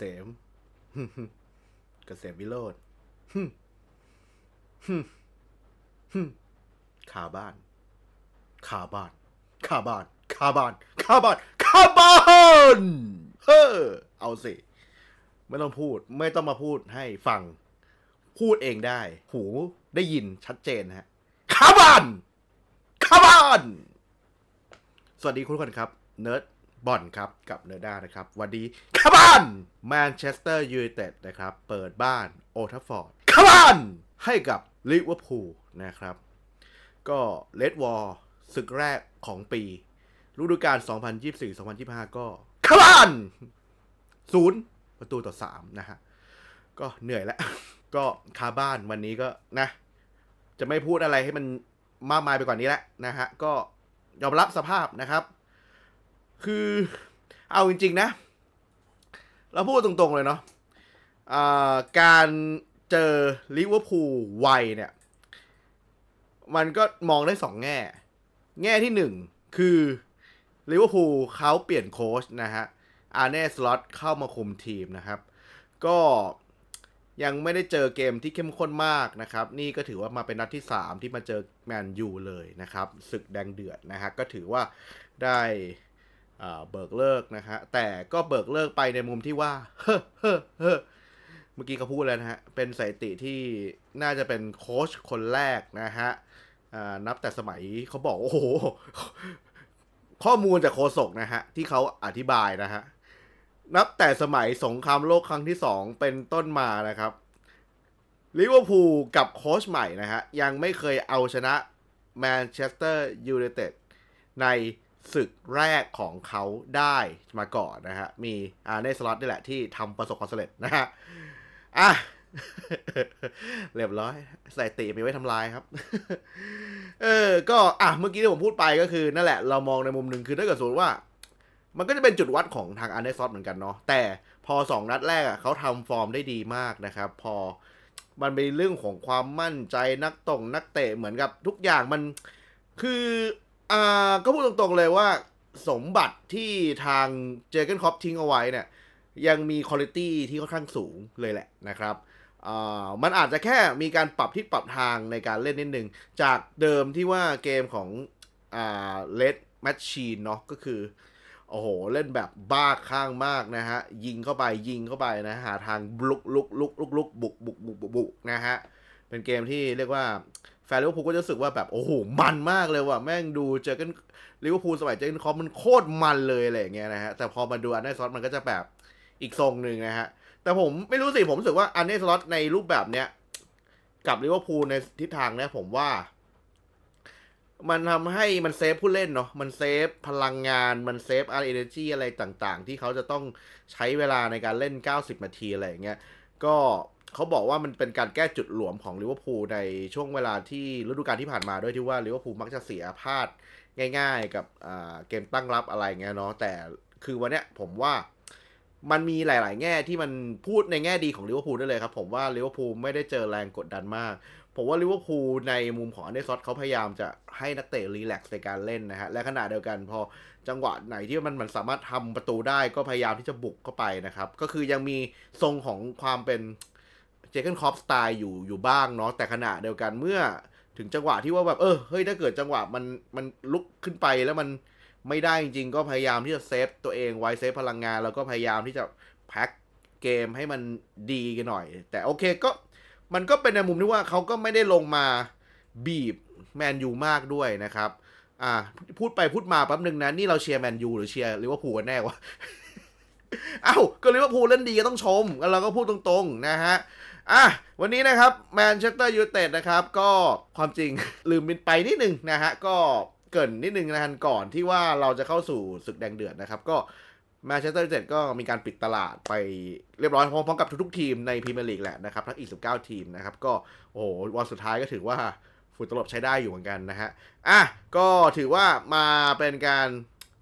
ษมเกษมวิโรธขาบ้านขาบ้านขาบ้านขาบ้านขาบ้านขาบ้านเออเอาสิ ไม่ต้องพูด ไม่ต้องมาพูดให้ฟัง พูดเองได้ หู ได้ยินชัดเจนฮะขาบ้านขาบ้าน สวัสดีคุณชมครับ เนิร์ดบอลครับ กับเนด้านะครับวันนี้คาบานแมนเชสเตอร์ยูไนเต็ดนะครับ เปิดบ้านโอทัฟฟอร์ดคาบานให้กับลิเวอร์พูลนะครับ ก็เลดวอลศึกแรกของปีฤดูกาล2024-2025 ก็คาบานศูนย์ประตูต่อ3นะฮะ ก็เหนื่อยแล้ว ก็คาบ้านวันนี้ก็นะจะไม่พูดอะไรให้มันมากมายไปกว่านี้แล้วนะฮะก็ยอมรับสภาพนะครับคือเอาจริง ๆ นะ เราพูดตรงๆเลยเนาะการเจอลิเวอร์พูลไวเนี่ย มันก็มองได้สองแง่ แง่ที่หนึ่งคือลิเวอร์พูลเขาเปลี่ยนโค้ชนะฮะอาร์เน่สล็อตเข้ามาคุมทีมนะครับ ก็ยังไม่ได้เจอเกมที่เข้มข้นมากนะครับ นี่ก็ถือว่ามาเป็นนัดที่ 3 ที่มาเจอแมนยูเลยนะครับศึกแดงเดือดนะฮะก็ถือว่าได้เบิกเลิกนะฮะแต่ก็เบิกเลิกไปในมุมที่ว่าเฮ้อเฮ้อเฮ้มื่อกี้เขาพูดแล้วนะฮะ เป็นสถิติที่น่าจะเป็นโค้ชคนแรกนะฮะนับแต่สมัยเขาบอกโอ้โห ข้อมูลจากโคศกนะฮะ ที่เขาอธิบายนะฮะ นับแต่สมัยสงครามโลกครั้งที่สองเป็นต้นมานะครับ ลิเวอร์พูลกับโค้ชใหม่นะฮะ ยังไม่เคยเอาชนะแมนเชสเตอร์ยูไนเต็ดในศึกแรกของเขาได้มาก่อนนะฮะมีอาเนสล็อตนี่แหละ ที่ทำประสบความสำเร็จนะฮะอ่ะ เรียบร้อยส่ตีมีไว้ทำลายครับ เออก็ อ่ะ เมื่อกี้ที่ผมพูดไปก็คือนั่นแหละ เรามองในมุมหนึ่งคือถ้าเกิดสมมติว่า มันก็จะเป็นจุดวัดของทางอนเนสลซอตเหมือนกันเนาะแต่พอสองนัดแรกอ่ะเขาทำฟอร์มได้ดีมากนะครับ พอมันเป็นเรื่องของความมั่นใจนักตรงนักเตะเหมือนกับทุกอย่างมันคืออ่าก็พูดตรงๆเลยว่าสมบัติที่ทางเจเกนคอปทิ้งเอาไว้เนี่ย ยังมีคุณภาพที่ค่อนข้างสูงเลยแหละนะครับมันอาจจะแค่มีการปรับทิศปรับทางในการเล่นนิดนึงจากเดิมที่ว่าเกมของเลดแมชชีนเนาะก็คือ โอ้โห เล่นแบบบ้าข้างมากนะฮะ ยิงเข้าไปยิงเข้าไปนะหาทางลุกลุกลุกลุกลุกบุกบุกบุกบุกนะฮะเป็นเกมที่เรียกว่าแฟนลิเวอร์พูลก็จะรู้สึกว่าแบบ โอ้โหมันมากเลยว่ะ แม่งดูเจอกันลิเวอร์พูลสมัยเจอกันคอมมันโคตรมันเลยอะไรอย่างเงี้ยนะฮะแต่พอมาดูอันเดอร์สล็อต มันก็จะแบบอีกทรงหนึ่งนะฮะแต่ผมไม่รู้สิผมรู้สึกว่าอันเดอร์สล็อตในรูปแบบเนี้ย กับลิเวอร์พูลในทิศทางเนี้ยผมว่า มันทำให้มันเซฟผู้เล่นเนาะมันเซฟพลังงานมันเซฟอาร์เอเนจีอะไรต่างๆ ที่เขาจะต้องใช้เวลาในการเล่น 90นาทีอะไรอย่างเงี้ยก็เขาบอกว่ามันเป็นการแก้จุดหลวมของลิเวอร์พูลในช่วงเวลาที่ฤดูกาลที่ผ่านมาด้วยที่ว่าลิเวอร์พูลมักจะเสียพลาดง่ายๆกับเกมตั้งรับอะไรเงี้ยเนาะแต่คือวันเนี้ยผมว่ามันมีหลายๆแง่ที่มันพูดในแง่ดีของลิเวอร์พูลได้เลยครับผมว่าลิเวอร์พูลไม่ได้เจอแรงกดดันมาก ผมว่าลิเวอร์พูลในมุมของอันเดอร์ซอตเขาพยายามจะให้นักเตะรีแลกซ์ในการเล่นนะฮะและขณะเดียวกันพอจังหวะไหนที่มันมันสามารถทำประตูได้ก็พยายามที่จะบุกเข้าไปนะครับ ก็คือยังมีทรงของความเป็นเจคเกคอปสไตล์อยู่อยู่บ้างเนาะแต่ขณะเดียวกันเมื่อถึงจังหวะที่ว่าแบบ เออเฮ้ยถ้าเกิดจังหวะมันมันลุกขึ้นไปแล้วมันไม่ได้จริงๆ ก็พยายามที่จะเซฟตัวเองไว้เซฟพลังงานแล้วก็พยายามที่จะแพ็คเกมให้มันดีกันหน่อยแต่โอเคก็มันก็เป็นในมุมที่ว่าเขาก็ไม่ได้ลงมาบีบแมนยูมากด้วยนะครับอ่า พูดไปพูดมาแป๊บนึงนะ นี่เราเชียร์แมนยูหรือเชียร์ลิเวอร์พูลกันแน่วะเอ้า ก็ลิเวอร์พูลเล่นดีก็ต้องชมแล้วเราก็พูดตรงๆนะฮะอ่ะวันนี้นะครับแมนเชสเตอร์ยูไนเต็ดนะครับ ก็ความจริงลืมินไปนิดนึงนะฮะ ก็เกินนิดนึงนะฮะก่อนที่ว่าเราจะเข้าสู่ศึกแดงเดือดนะครับ ก็แมนเชสเตอร์ยูไนเต็ดก็มีการปิดตลาดไปเรียบร้อย พร้อมๆกับทุกๆทีมในพรีเมียร์ลีกแหละนะครับทั้งอีก19ทีมนะครับ ก็โอ้วันสุดท้ายก็ถือว่าฝุ่นตลบใช้ได้อยู่เหมือนกันนะฮะ อ่ะ ก็ถือว่ามาเป็นการ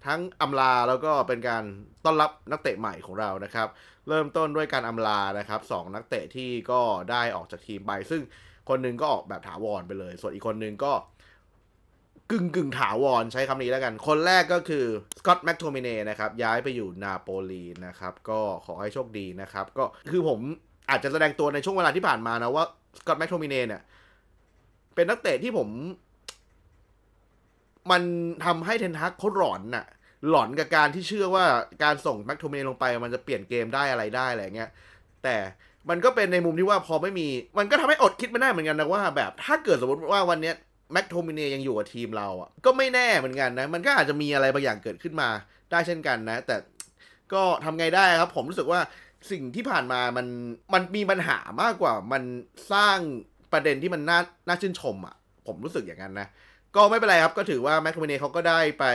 ทั้งอำลา แล้วก็เป็นการต้อนรับนักเตะใหม่ของเรานะครับ เริ่มต้นด้วยการอำลานะครับสองนักเตะที่ก็ได้ออกจากทีมไป ซึ่งคนนึงก็ออกแบบถาวรไปเลย ส่วนอีกคนนึงก็กึ่งกึ่งถาวรใช้คำนี้แล้วกัน คนแรกก็คือสกอตแมคโทมิเน่นะครับ ย้ายไปอยู่นาโปลีนะครับก็ขอให้โชคดีนะครับก็คือผมอาจจะแสดงตัวในช่วงเวลาที่ผ่านมานะว่าสกอตแมคโทมิเน่เนี่ยเป็นนักเตะที่ผม มันทำให้เทนทักเขาหลอนน่ะหลอนกับการที่เชื่อว่าการส่งแม็กโทเมลงไป มันจะเปลี่ยนเกมได้อะไรได้อะไรเงี้ยแต่มันก็เป็นในมุมที่ว่าพอไม่มีมันก็ทำให้อดคิดไม่ได้เหมือนกันนะว่าแบบถ้าเกิดสมมติว่าวันเนี้ยแม็กโทมิเนยังอยู่กับทีมเราอ่ะก็ไม่แน่เหมือนกันนะ มันก็อาจจะมีอะไรบางอย่างเกิดขึ้นมา ได้เช่นกันนะ แต่ก็ทำไงได้ครับ ผมรู้สึกว่าสิ่งที่ผ่านมามันมันมีปัญหามากกว่ามันสร้างประเด็นที่มันน่าน่าชื่นชมอะ่ะผมรู้สึกอย่างนั้นนะ ก็ไม่เป็นไรครับก็ถือว่าแมคคาเมเนเขาก็ได้ไป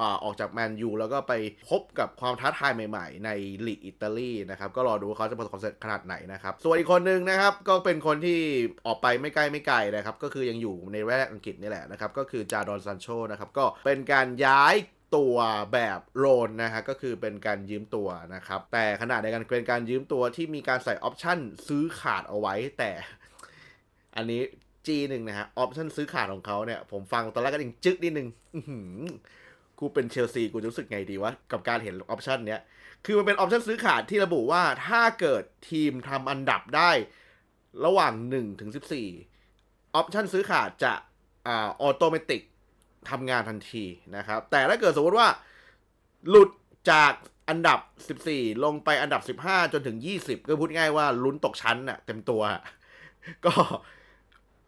อออกจากแมนยูแล้วก็ไปพบกับความท้าทายใหม่ๆ ในลีกอิตาลีนะครับ ก็รอดูว่าเขาจะประสบความสำเร็จขนาดไหนนะครับ ส่วนอีกคนนึงนะครับก็เป็นคนที่ออกไปไม่ใกล้ไม่ไกลนะครับ ก็คือยังอยู่ในแวดอังกฤษนี่แหละนะครับก็คือจาดอนซันโชนะครับก็เป็นการย้ายตัวแบบโลนนะฮะก็คือเป็นการยืมตัวนะครับแต่ขนาดในการเป็นการยืมตัวที่มีการใส่ออปชั่นซื้อขาดเอาไว้แต่อันนี้จีหนึ่งนะฮะออปชั่นซื้อขาดของเขาเนี่ยผมฟังตอนแรกก็ยิ่งจึ๊กนิดนึงกูเป็นเชลซีกูรู้สึกไงดีวะ กับการเห็นออปชั่นเนี้ยคือมันเป็นออปชั่นซื้อขาดที่ระบุว่าถ้าเกิดทีมทำอันดับได้ระหว่าง1ถึง14 ออปชั่นซื้อขาดจะอ่าออโตเมติกทำงานทันทีนะครับแต่ถ้าเกิดสมมติว่า หลุดจากอันดับ 14 ลงไปอันดับ15จนถึง 20 ก็พูดง่ายว่าลุ้นตกชั้นอ่ะเต็มตัวก็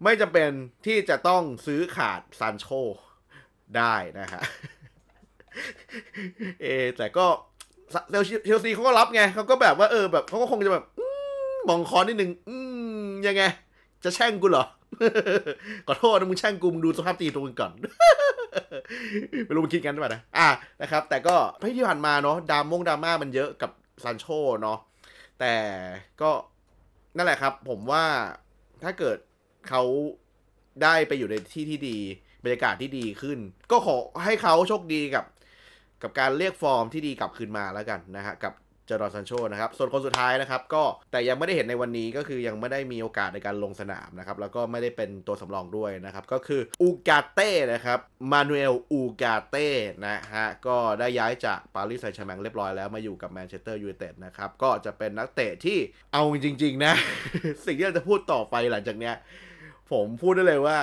ไม่จำเป็นที่จะต้องซื้อขาดซันโชได้นะฮะเอ แต่ก็เซลซีเขาก็รับไงเขาก็แบบว่าเออแบบเขาก็คงจะแบบมองคอนิดหนึ่งยังไง จะแช่งกูเหรอ ขอโทษนะมึงแช่งกูมึงดูสภาพตีตัวมึงก่อน ไม่รู้มึงคิดกันหรือเปล่านะ อ่ะนะครับ แต่ก็ที่ผ่านมาเนาะดามงดราม่ามันเยอะกับซันโช เนาะแต่ก็นั่นแหละครับ ผมว่าถ้าเกิดเขาได้ไปอยู่ในที่ที่ดีบรรยากาศที่ดีขึ้น ก็ขอให้เขาโชคดีกับกับการเรียกฟอร์มที่ดีกลับคืนมาแล้วกันนะฮะกับเจอร์ดซันโชนะครับ ส่วนคนสุดท้ายนะครับก็แต่ยังไม่ได้เห็นในวันนี้ก็คือยังไม่ได้มีโอกาสในการลงสนามนะครับ แล้วก็ไม่ได้เป็นตัวสำรองด้วยนะครับ ก็คืออูกาเต้นะครับมานูเอลอูกาเต้นะฮะก็ได้ย้ายจากปารีสแซงต์แชร์แมงเรียบร้อยแล้วมาอยู่กับแมนเชสเตอร์ยูไนเต็ดนะครับก็จะเป็นนักเตะที่เอาจริงๆนะสิ่งที่เราจะพูดต่อไปหลังจากเนี้ยผมพูดได้เลยว่า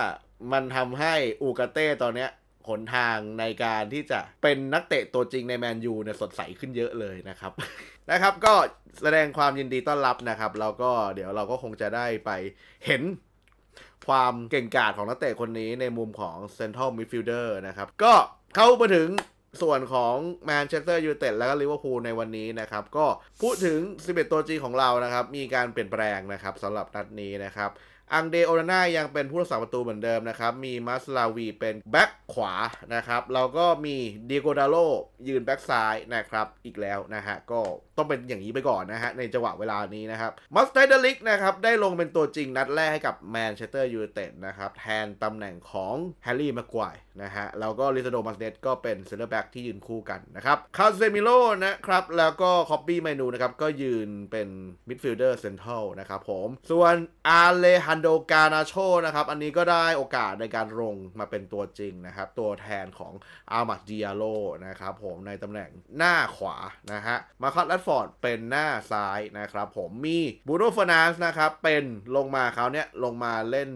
มันทำให้ อูกาเต้ตอนเนี้ยหนทางในการที่จะเป็นนักเตะตัวจริงในแมนยูเนี่ยสดใสขึ้นเยอะเลยนะครับ นะครับก็แสดงความยินดีต้อนรับนะครับ แล้วก็เดี๋ยวเราก็คงจะได้ไปเห็นความเก่งกาจของนักเตะคนนี้ในมุมของเซนทรัลมิดฟิลเดอร์นะครับก็เข้ามาถึงส่วนของแมนเชสเตอร์ยูไนเต็ดแล้วก็ลิเวอร์พูลในวันนี้นะครับ ก็พูดถึง 11 ตัวจริงของเรานะครับ มีการเปลี่ยนแปลงนะครับสำหรับนัดนี้นะครับอังเดโอนาน่า ยังเป็นผู้รักษาประตูเหมือนเดิมนะครับ มีมาสลาวีเป็นแบ็กขวานะครับเราก็มีเดีโกดาโลยืนแบ็กซ้ายนะครับ อีกแล้วนะฮะ ก็ต้องเป็นอย่างนี้ไปก่อนนะฮะ ในจังหวะเวลานี้นะครับมัสไตเดลิกนะครับ ได้ลงเป็นตัวจริงนัดแรกให้กับแมนเชสเตอร์ยูไนเต็ดนะครับ แทนตำแหน่งของแฮร์รี่แม็กควายนะฮะ แล้วก็ลิซาโดมาสเนตก็เป็นเซนเตอร์แบ็กที่ยืนคู่กันนะครับคาเซมิโลนะครับแล้วก็คอปปี้เมนูนะครับก็ยืนเป็นมิดฟิลเดอร์เซนทรัลนะครับผมส่วนอาเลฮันโดกานาโชนะครับอันนี้ก็ได้โอกาสในการลง มาเป็นตัวจริงนะครับ ตัวแทนของอาร์มัดดิอาโลนะครับ ผมในตำแหน่งหน้าขวา นะฮะมาคัตแรดฟอร์ดเป็นหน้าซ้ายนะครับ ผมมีบูโนฟนานสนะครับ เป็นลงมาเขาเนี้ยลงมาเล่น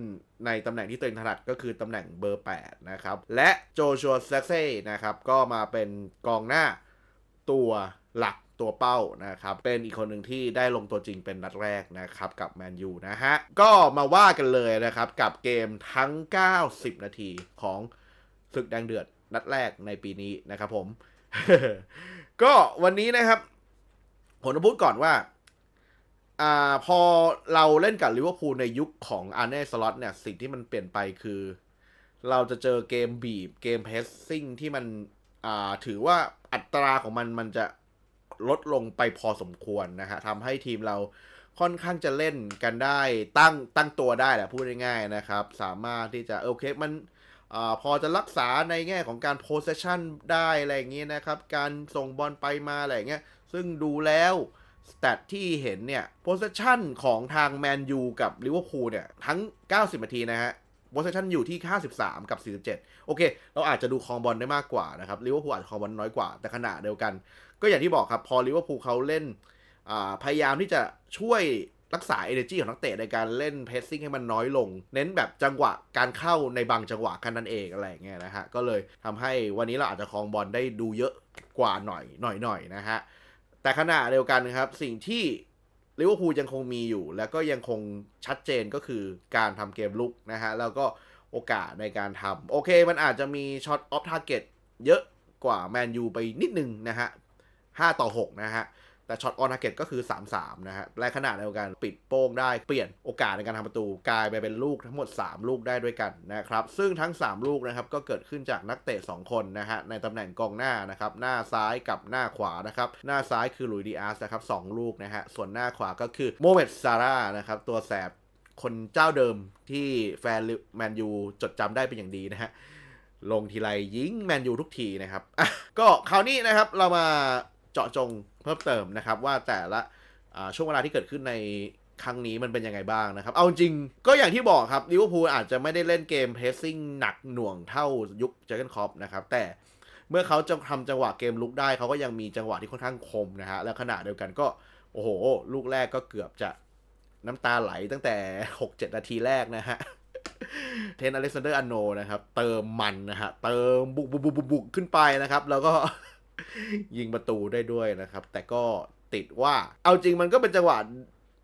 ในตำแหน่งที่ตัวเองถนัดก็คือตำแหน่งเบอร์ 8 นะครับ และโจชัวเซกเซ่นะครับก็มาเป็นกองหน้าตัวหลักตัวเป้านะครับ เป็นอีกคนหนึ่งที่ได้ลงตัวจริงเป็นนัดแรกนะครับกับแมนยูนะฮะ ก็มาว่ากันเลยนะครับ กับเกมทั้ง 90 นาทีของศึกแดงเดือด นัดแรกในปีนี้นะครับผม ก็วันนี้นะครับผมจะพูดก่อนว่า อ่าพอเราเล่นกับลิเวอร์พูลในยุคของอาร์เน่สล็อตเนี่ย สิ่งที่มันเปลี่ยนไปคือ เราจะเจอเกมบีบเกมเพสซิ่งที่มัน อ่าถือว่าอัตราของมันมันจะลดลงไปพอสมควรนะฮะทำให้ทีมเราค่อนข้างจะเล่นกันได้ตั้งตั้งตัวได้แหละ พูดง่ายๆนะครับ สามารถที่จะโอเค มันอพอจะรักษาในแง่ของการโพสชันได้อะไรอย่างนี้นะครับ การส่งบอลไปมา อะไรอย่างเงี้ย ซึ่งดูแล้วสแตทที่เห็นเนี่ยโพสชันของทางแมนยูกับลิเวอร์พูลเนี่ย ทั้ง 90 นาทีนะฮะโพสชันอยู่ที่ 53 กับ 47 โอเค เราอาจจะดูคองบอลได้มากกว่านะครับลิเวอร์พูลอาจจะคองบอลน้อยกว่า แต่ขนาดเดียวกัน ก็อย่างที่บอกครับ พอลิเวอร์พูลเขาเล่น พยายามที่จะช่วยรักษาเอเนจีของนักเตะในการเล่นเพสซิ่งให้มันน้อยลง เน้นแบบจังหวะ การเข้าในบางจังหวะแันนั้นเอง อะไรเงี้ยนะฮะ ก็เลยทำให้วันนี้เราอาจจะคองบอลได้ดูเยอะกว่าหน่อยหน่อยหน่อยนะฮะ แต่ขณะเดียวกันครับ สิ่งที่ลิเวอร์พูลยังคงมีอยู่แล้วก็ยังคงชัดเจนก็คือการทำเกมลุกนะฮะ แล้วก็โอกาสในการทำโอเค มันอาจจะมีช็อตออฟทาร์เก็ตเยอะกว่าแมนยูไปนิดนึงนะฮะ 5 ต่อ 6 นะฮะแต่ช็อตออนอาเก็ตก็คือ3มนะฮะและขนาดเดียวกันปิดโป้งได้ เปลี่ยนโอกาสในการทำประตูกลายไปเป็นลูกทั้งหมด 3 ลูกได้ด้วยกันนะครับ ซึ่งทั้ง 3 ลูกนะครับก็เกิดขึ้นจากนักเตะ 2 คนนะฮะในตำแหน่งกองหน้านะครับหน้าซ้ายกับหน้าขวานะครับหน้าซ้ายคือลุยดิอาสนะครับสลูกนะฮะส่วนหน้าขวาก็คือโมเมดซาร่านะครับตัวแสบคนเจ้าเดิมที่แฟนแมนยูจดจำได้เป็นอย่างดีนะฮะลงทีไรยิงแมนยูทุกทีนะครับก็คราวนี้นะครับเรามาเจาะจงพิ่มเติมนะครับ ว่าแต่ละช่วงเวลาที่เกิดขึ้นในครั้งนี้มันเป็นยังไงบ้างนะครับ เอาจริงก็อย่างที่บอกครับลิเวอร์พูลอาจจะไม่ได้เล่นเกมเพรสซิ่งหนักหน่วงเท่า ยุคเจอร์เกนคอปนะครับ แต่เมื่อเขาจะทำจังหวะเกมลุกได้เขาก็ยังมีจังหวะที่ค่อนข้างคมนะฮะแล้วขณะเดียวกันก็โอ้โหลูกแรกก็เกือบจะน้ำตาไหลตั้งแต่ 6-7 นาทีแรกนะฮะเทนอเล็กซานเดอร์อันโนนะครับเติมมันนะฮะเติมบุกบุกบุกบุกขึ้นไปนะครับ แล้วก็ยิงประตูได้ด้วยนะครับ แต่ก็ติดว่าเอาจริงมันก็เป็นจังหวะ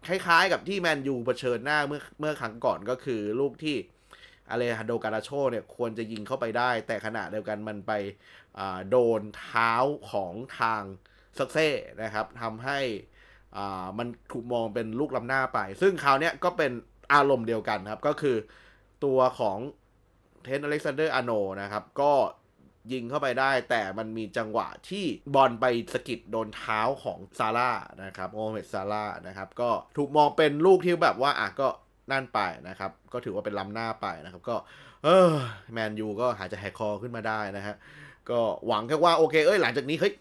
คล้าย ๆ กับที่แมนยูเผชิญหน้าเมื่อเมื่อครั้งก่อนก็คือลูกที่อะไรโดการาโชเนี่ยควรจะยิงเข้าไปได้ แต่ขณะเดียวกันมันไปโดนเท้าของทางซักเซ่นะครับทำให้มันถูกมองเป็นลูกล้ำหน้าไป ซึ่งคราวนี้ก็เป็นอารมณ์เดียวกันครับ ก็คือตัวของเทนอเล็กซานเดอร์อโนนะครับก็ยิงเข้าไปได้แต่มันมีจังหวะที่บอลไปสกิดโดนเท้าของซาร่านะครับโอเมดซาร่านะครับก็ถูกมองเป็นลูกที่แบบว่าอ่ะก็นั่นไปนะครับ ก็ถือว่าเป็นล้ำหน้าไปนะครับก็เออแมนยูก็หายใจหายคอขึ้นมาได้นะฮะก็หวังแค่ว่าโอเคเอ้ยหลังจากนี้ เฮ้ย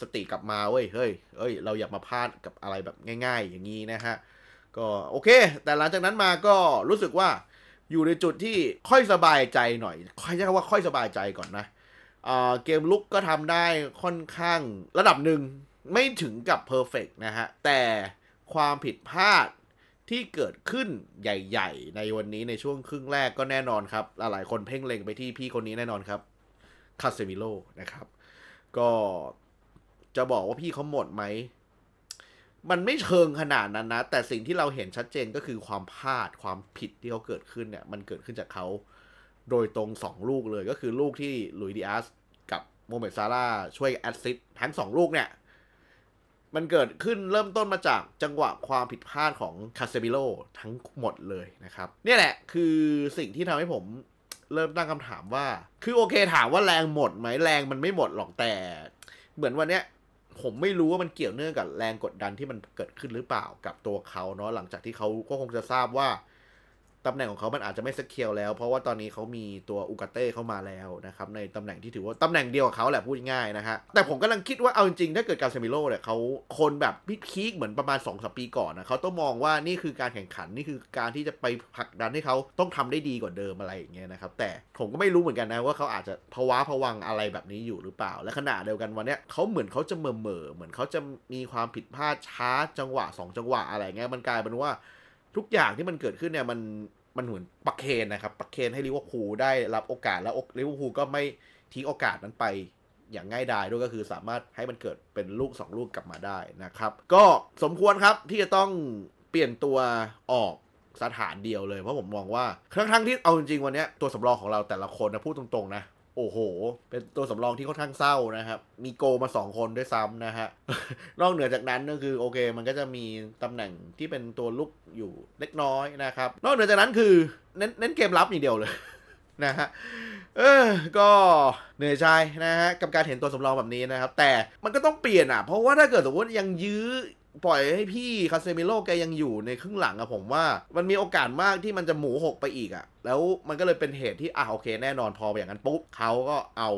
สติกลับมาเว้ยเฮ้ยเอ้ย เราอย่ามาพลาดกับอะไรแบบง่ายๆ อย่างนี้นะฮะก็โอเค แต่หลังจากนั้นมาก็รู้สึกว่าอยู่ในจุดที่ค่อยสบายใจหน่อยค่อยใช้คำว่าค่อยสบายใจก่อนนะ เกมลุกก็ทำได้ค่อนข้างระดับหนึ่งไม่ถึงกับเพอร์เฟกนะฮะ แต่ความผิดพลาดที่เกิดขึ้นใหญ่ ๆ ในวันนี้ในช่วงครึ่งแรกก็แน่นอนครับ หลายๆคนเพ่งเล็งไปที่พี่คนนี้แน่นอนครับคาเซมิโลนะครับ ก็จะบอกว่าพี่เขาหมดไหมมันไม่เชิงขนาดนั้นนะ แต่สิ่งที่เราเห็นชัดเจนก็คือความพลาด ความผิดที่เขาเกิดขึ้นเนี่ยมันเกิดขึ้นจากเขาโดยตรง 2 ลูกเลยก็คือลูกที่ลุยดิอาสกับโมเมตซาร่าช่วยแอดซิตทั้ง 2 ลูกเนี่ย มันเกิดขึ้นเริ่มต้นมาจากจังหวะความผิดพลาดของคาเซบิโลทั้งหมดเลยนะครับ เนี่ยแหละคือสิ่งที่ทำให้ผมเริ่มตั้งคำถามว่าคือโอเค ถามว่าแรงหมดไหมแรงมันไม่หมดหรอกแต่ เหมือนวันเนี้ยผมไม่รู้ว่ามันเกี่ยวเนื่องกับแรงกดดันที่มันเกิดขึ้นหรือเปล่ากับตัวเขาเนาะหลังจากที่เขาก็คงจะทราบว่าตำแหน่งของเขา มันอาจจะไม่สเคียวแล้ว เพราะว่าตอนนี้เขามีตัวอุกาเต้เข้ามาแล้วนะครับ ในตำแหน่งที่ถือว่าตำแหน่งเดียวกับเขาแหละพูดง่ายนะฮะแต่ผมกำลังคิดว่า เอาจริง ๆ ถ้าเกิดกาเซมิโลเนี่ยเขาคนแบบพีคเหมือนประมาณ2อสปีก่อนนะ เขาต้องมองว่านี่คือการแข่งขัน นี่คือการที่จะไปผลักดันให้เขาต้องทำได้ดีกว่าเดิมอะไรอย่างเงี้ยนะครับ แต่ผมก็ไม่รู้เหมือนกันนะว่าเขาอาจจะภาวะผวังอะไรแบบนี้อยู่หรือเปล่า และขณะเดียวกันวันเนี้ยเขาเหมือนเขาจะเมื่อเหม่อเหมือนเขาจะมีความผิดพลาดช้าจังหวะ 2 จังหวะอะไรเงี้ยมันกลายเป็นว่าทุกอย่างที่มันเกิดขึ้นเนี่ยมันมันเหมือนปักเคนนะครับปักเคนให้ลิเวอร์พูลได้รับโอกาสแล้วลิเวอร์พูลก็ไม่ทิ้งโอกาสนั้นไป อย่างง่ายดายด้วยก็คือสามารถให้มันเกิดเป็นลูก 2 ลูกกลับมาได้นะครับก็สมควรครับที่จะต้องเปลี่ยนตัวออกสถานเดียวเลยเพราะผมมองว่าครั้งทั้งที่เอาจริงๆวันนี้ตัวสำรองของเราแต่ละคนนะพูดตรงๆนะโอ้โห เป็นตัวสำรองที่ค่อนข้างเศร้านะครับ มีโกมาสองคนด้วยซ้ำนะฮะ นอกเหนือจากนั้นก็คือ โอเค มันก็จะมี ตำแหน่งที่เป็นตัวลุกอยู่เล็กน้อยนะครับ นอกเหนือจากนั้นคือ เน้นเน้นเกมรับอย่างเดียวเลย นะฮะเออ ก็เหนื่อยใจนะฮะกับการเห็นตัวสำรองแบบนี้นะครับแต่มันก็ต้องเปลี่ยนอ่ะ เพราะว่าถ้าเกิดสมมติยังยื้อปล่อยให้พี่คาเซมิโร่แกยังอยู่ในครึ่งหลังอะผมว่า มันมีโอกาสมากที่มันจะหมูหกไปอีกอะแล้วมันก็เลยเป็นเหตุที่ อ่ะโอเคแน่นอนพออย่างนั้น ปุ๊บเขาก็เอา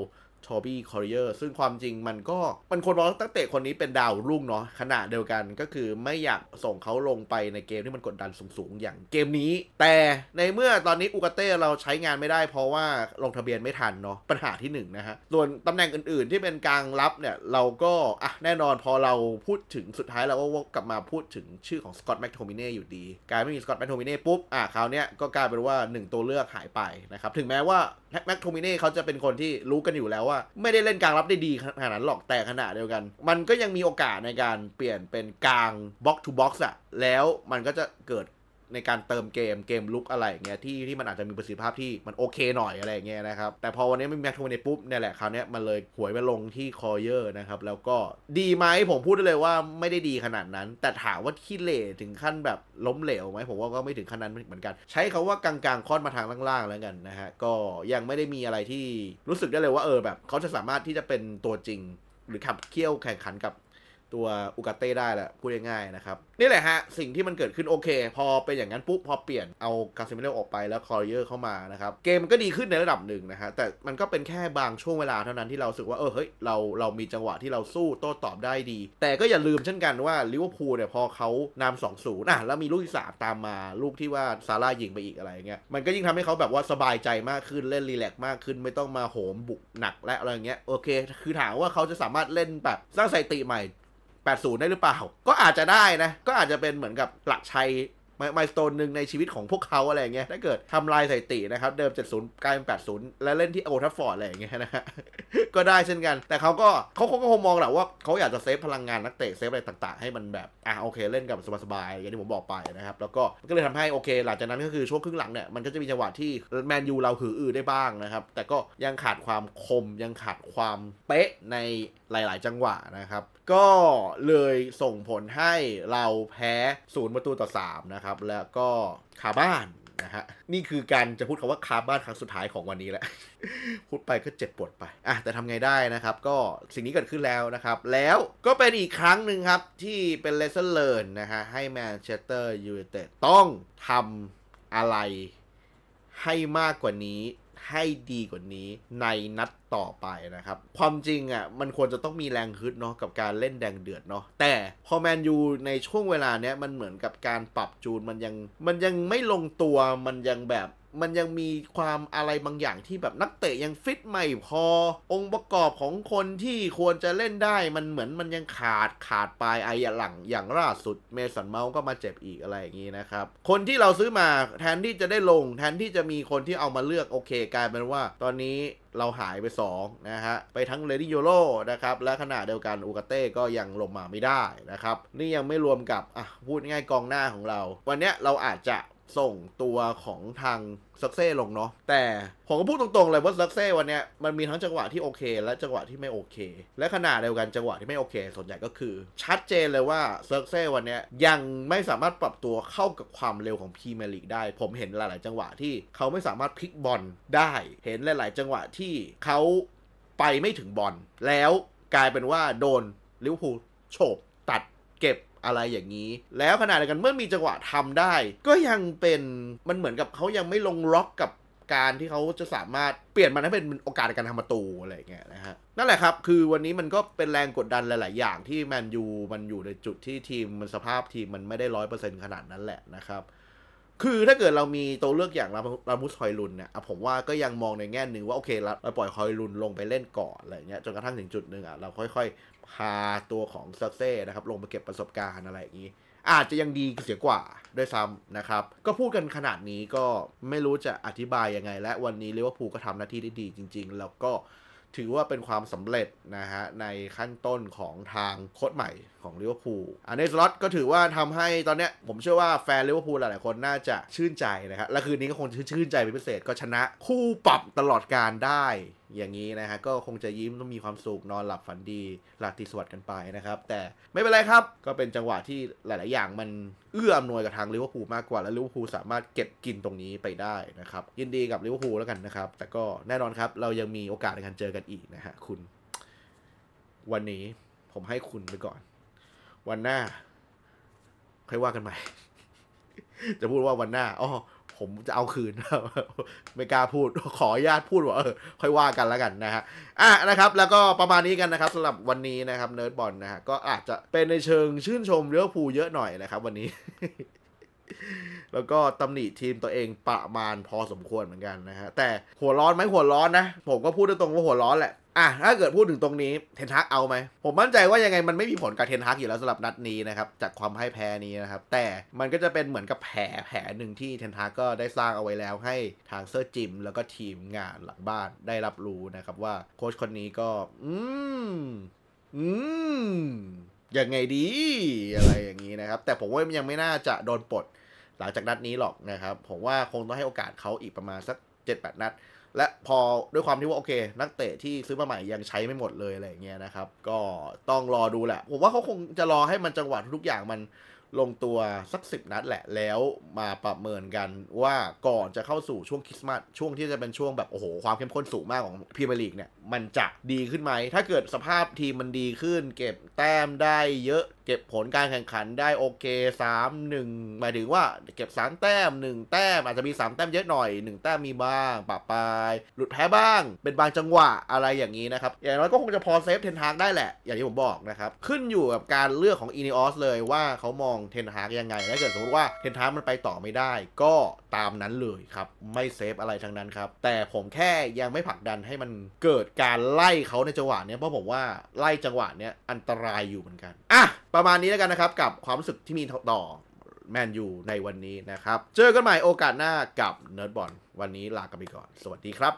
ทอบี้คอริเออร์ซึ่งความจริงมันก็มันคนบอกตั้งแต่คนนี้เป็นดาวรุ่งเนาะขณะเดียวกันก็คือไม่อยากส่งเขาลงไปในเกมที่มันกดดันสูงๆอย่างเกมนี้ แต่ในเมื่อตอนนี้อุกาเต้เราใช้งานไม่ได้เพราะว่าลงทะเบียนไม่ทันเนาะปัญหาที่1นนะฮะ ส่วนตำแหน่งอื่นๆ ที่เป็นกลางรับเนี่ย เราก็อ่ะแน่นอนพอเราพูดถึงสุดท้ายเราก็วกกลับมาพูดถึงชื่อของสกอตแมคโทมิเน่อยู่ดี การไม่มีสกอตแมคโทมิเน่ปุ๊บอ่ะคราวเนี้ยก็กลายเป็นว่า1ตัวเลือกหายไปนะครับถึงแม้ว่าแม็กโทมิเน่เขาจะเป็นคนที่รู้กันอยู่แล้วว่า ไม่ได้เล่นกลางรับได้ดีขนาดนั้นหรอกแต่ขนาดเดียวกัน มันก็ยังมีโอกาสในการเปลี่ยนเป็นกลางบล็อกทูบ็อกซ์อะแล้วมันก็จะเกิดในการเติมเกมเกมลุกอะไรเงี้ยที่ที่มันอาจจะมีประสิทธิภาพที่มันโอเคหน่อยอะไรเงี้ยนะครับ แต่พอวันนี้ไม่มีแม็กโทนี่ปุ๊บเนี่ยแหละคราวนี้มันเลยหวยไปลงที่คอเยอร์นะครับ แล้วก็ดีไหมผมพูดได้เลยว่าไม่ได้ดีขนาดนั้น แต่ถามว่าขี้เละถึงขั้นแบบล้มเหลวไหมผมว่าก็ไม่ถึงขนาดนั้นเหมือนกัน ใช้คาว่ากลางๆค่อนมาทางล่างๆแล้วกันนะฮะก็ยังไม่ได้มีอะไรที่รู้สึกได้เลยว่าเออแบบ เขาจะสามารถที่จะเป็นตัวจริง หรือขับเคี่ยวแข่งขันกับตัวอุกาเต้ได้แหละพูดง่ายๆนะครับ นี่แหละฮะ สิ่งที่มันเกิดขึ้นโอเค พอเป็นอย่างนั้น ปุ๊บพอเปลี่ยนเอาคาซิเมโรออกไปแล้วคอร์เยอร์เข้ามานะครับ เกมมันก็ดีขึ้นในระดับหนึ่งนะฮะแต่มันก็เป็นแค่บางช่วงเวลาเท่านั้นที่เราสึกว่าเออเฮ้ยเราเรามีจังหวะที่เราสู้โต้ตอบได้ดี แต่ก็อย่าลืมเช่นกันว่าลิเวอร์พูลเนี่ยพอเขานำสองศูนย์อ่ะแล้วมีลูกที่สามตามมาลูกที่ว่าซาร่ายิงไปอีกอะไรเงี้ยมันก็ยิ่งทำให้เขาแบบว่าสบายใจมากขึ้นเล่นรีแลกมากขึ้น ไม่ต้องมาโหมบุกหนักและอะไรเงี้ยโอเค คือถามว่าเขาจะสามารถเล่นแบบสร้างสถิติใหม่80 ได้หรือเปล่า ก็อาจจะได้นะ ก็อาจจะเป็นเหมือนกับ หลักชัยไมล์สโตนหนึ่งในชีวิตของพวกเขาอะไรเงี้ยถ้าเกิดทำลายสถิตินะครับ เดิม 70 กลายเป็น 80 และเล่นที่โอทัฟฟอร์ดอะไรเงี้ยนะฮะก็ได้เช่นกัน แต่เขาก็เขาก็คงมองแหละว่า เขาอยากจะเซฟพลังงานนักเตะเซฟอะไรต่างๆ ให้มันแบบ อ่ะโอเคเล่นกับสบายๆอย่างที่ผมบอกไปนะครับแล้วก็ก็เลยทำให้โอเค หลังจากนั้นก็คือช่วงครึ่งหลังเนี่ยมันก็จะมีจังหวะที่แมนยูเราหืออือได้บ้างนะครับแต่ก็ยังขาดความคมยังขาดความเป๊ะในหลาย ๆ จังหวะนะครับ ก็เลยส่งผลให้เราแพ้ศูนย์ประตูต่อ3นะครับ แล้วก็คาบ้านนะฮะ นี่คือการจะพูดคาว่าคาบ้านครั้งสุดท้ายของวันนี้แหละ พูดไปก็เจ็บปวดไปอ่ะแต่ทำไงได้นะครับ ก็สิ่งนี้เกิดขึ้นแล้วนะครับ แล้วก็เป็นอีกครั้งหนึ่งครับที่เป็นเลสเซอร์เลินนะฮะให้แมนเชสเตอร์ยูไนเต็ดต้องทำอะไรให้มากกว่านี้ให้ดีกว่านี้ในนัดต่อไปนะครับ ความจริงอะ่ะมันควรจะต้องมีแรงฮึดเนาะกับการเล่นแดงเดือดเนาะแต่ พอแมนยูในช่วงเวลาเนี้ยมันเหมือนกับการปรับจูนมันยัง มันยังไม่ลงตัวมันยังแบบมันยังมีความอะไรบางอย่างที่แบบนักเตะยังฟิตไม่พอองค์ประกอบของคนที่ควรจะเล่นได้ มันเหมือนมันยังขาดขาดไปไอ้หลังอย่างล่าสุดเมสันเมาส์ก็มาเจ็บอีกอะไรอย่างนี้นะครับคนที่เราซื้อมาแทนที่จะได้ลง แทนที่จะมีคนที่เอามาเลือกโอเคกลายเป็นว่า ตอนนี้เราหายไป2นะฮะไปทั้งเลด้โยโรนะครับและขณะเดียวกันอูกาเต้ก็ยังลงมาไม่ได้นะครับนี่ยังไม่รวมกับอ่ะพูดง่ายกองหน้าของเรา วันนี้เราอาจจะส่งตัวของทางซักเซ่ลงเนาะแต่ ผมก็พูดตรงๆ เลยว่าซักเซ่วันเนี้ยมันมีทั้งจังหวะที่โอเค และจังหวะที่ไม่โอเค และขนาดเดียวกันจังหวะที่ไม่โอเค ส่วนใหญ่ก็คือ ชัดเจนเลยว่าซักเซ่วันเนี้ยยังไม่สามารถปรับตัวเข้ากับความเร็วของพีเมลีกได้ ผมเห็นหลาย ๆ จังหวะที่เขาไม่สามารถพลิกบอลได้เห็นหลายๆจังหวะที่เขาไปไม่ถึงบอลแล้วกลายเป็นว่าโดนลิเวอร์พูลโฉบตัดเก็บอะไรอย่างนี้แล้วขนาเดียวกันเมื่อมีจังหวะทำได้ ก็ยังเป็นมันเหมือนกับเขายังไม่ลงล็อกกับการที่เขาจะสามารถเปลี่ยนมันให้เป็นโอกาสในการทำประตูอะไรเงี้ยนะฮะนั่นแหละครับคือวันนี้มันก็เป็นแรงกดดันหลาย ๆ อย่างที่แมนยูมันอยู่ในจุดที่ทีมมันสภาพทีมมันไม่ได้ร้อยเปอร์เซ็นต์ขนาดนั้นแหละนะครับคือถ้าเกิดเรามีตัวเลือกอย่างรามุสคอยลุนเนี่ยผมว่าก็ยังมองในแง่หนึ่งว่าโอเค เราปล่อยคอยลุนลงไปเล่นก่อนอะไรเงี้ยจนกระทั่งถึงจุดหนึ่งอ่ะเราค่อยพาตัวของซัเซ่นะครับลงไปเก็บประสบการณ์อะไรอย่างนี้ อาจจะยังดีเสียกว่าด้วยซ้ำนะครับ ก็พูดกันขนาดนี้ก็ไม่รู้จะอธิบายยังไง และวันนี้เรียกว่าผูก็ทำหน้าที่ได้ดีจริงๆ แล้วก็ถือว่าเป็นความสำเร็จนะฮะในขั้นต้นของทางโค้ชใหม่ของลิเวอร์พูลอันเดสล็อตก็ถือว่าทำให้ตอนเนี้ยผมเชื่อว่าแฟนลิเวอร์พูลหลายๆคนน่าจะชื่นใจนะครับและคืนนี้ก็คงชื่นใจเป็นพิเศษก็ชนะคู่ปรับตลอดการได้อย่างนี้นะฮะก็คงจะยิ้มต้องมีความสุขนอนหลับฝันดีหลับที่สวัสดกันไปนะครับ แต่ไม่เป็นไรครับ ก็เป็นจังหวะที่หลาย ๆ อย่างมันเอื้ออำนวยกับทางลิเวอร์พูลมากกว่า และลิเวอร์พูลสามารถเก็บกินตรงนี้ไปได้นะครับ ยินดีกับลิเวอร์พูลแล้วกันนะครับแต่ก็แน่นอนครับ เรายังมีโอกาสในการเจอกันอีกนะฮะคุณ วันนี้ ผมให้คุณไปก่อน วันหน้าค่อยว่ากันใหม่ จะพูดว่าวันหน้าอ๋อผมจะเอาคืน ไม่กล้าพูด ขออนุญาตพูดว่าเออค่อยว่ากันแล้วกันนะฮะอ่ะนะครับ แล้วก็ประมาณนี้กันนะครับสำหรับวันนี้นะครับ เนิร์ดบอลนะฮะก็อาจจะเป็นในเชิงชื่นชมเลี้ยวภูเยอะหน่อยนะครับวันนี้ แล้วก็ตำหนิทีมตัวเองประมาณพอสมควรเหมือนกันนะฮะแต่หัวร้อนไหมหัวร้อน นะผมก็พูดตรงๆว่าหัวร้อนแหละอ่ะถ้าเกิดพูดถึงตรงนี้เทนทักเอาไหมผมมั่นใจว่ายังไงมันไม่มีผลกับเทนทักอยู่แล้วสำหรับนัดนี้นะครับ จากความพ่้แพ้นี้นะครับ แต่มันก็จะเป็นเหมือนกับแผลแผลหนึ่งที่เทนทักก็ได้สร้างเอาไว้แล้วให้ทางเซอร์จิมแล้วก็ทีมงานหลังบ้านได้รับรู้นะครับว่า โค้ชคนนี้ก็ อืม อืม ยังไงดี อะไรอย่างนี้นะครับแต่ผมว่ามันยังไม่น่าจะโดนปลดหลังจากนัดนี้หรอกนะครับผมว่าคงต้องให้โอกาสเขาอีกประมาณสัก7-8นัดและพอด้วยความที่ว่าโอเค นักเตะที่ซื้อมาใหม่ยังใช้ไม่หมดเลย อะไรเงี้ยนะครับ ก็ต้องรอดูแหละ ผมว่าเขาคงจะรอให้มันจังหวะทุกอย่างมัน ลงตัวสักสิบนัดแหละแล้วมาประเมินกันว่าก่อนจะเข้าสู่ช่วงคริสต์มาสช่วงที่จะเป็นช่วงแบบ โอ้โห ความเข้มข้นสูงมากของพรีเมียร์ลีกเนี่ย มันจะดีขึ้นไหมถ้าเกิดสภาพทีมมันดีขึ้น เก็บแต้มได้เยอะเก็บผลการแข่งขันได้โอเค สามหนึ่งหมายถึงว่าเก็บสามแต้มหนึ่งแต้มอาจจะมีสามแต้มเยอะหน่อยหนึ่งแต้มมีบ้างปะปายหลุดแพ้บ้าง เป็นบางจังหวะอะไรอย่างนี้นะครับ อย่างน้อยก็คงจะพอเซฟเทนฮากได้แหละ อย่างที่ผมบอกนะครับ ขึ้นอยู่กับการเลือกของอีนิออสเลยว่าเขามองเทนฮากยังไงถ้าเกิดสมมติว่าเทนฮากมันไปต่อไม่ได้ ก็ตาม นั้นเลยครับ ไม่เซฟ อะไรทั้งนั้นครับ แต่ผมแค่ยังไม่ผลักดันให้มันเกิดการไล่เขาในจังหวะนี้เพราะผมว่าไล่จังหวะนี้อันตรายอยู่เหมือนกันอ่ะประมาณนี้แล้วกันนะครับ กับความรู้สึกที่มีต่อแมนยูในวันนี้นะครับ เจอกันใหม่โอกาสหน้ากับเนิร์ดบอลวันนี้ลากันไปก่อน สวัสดีครับ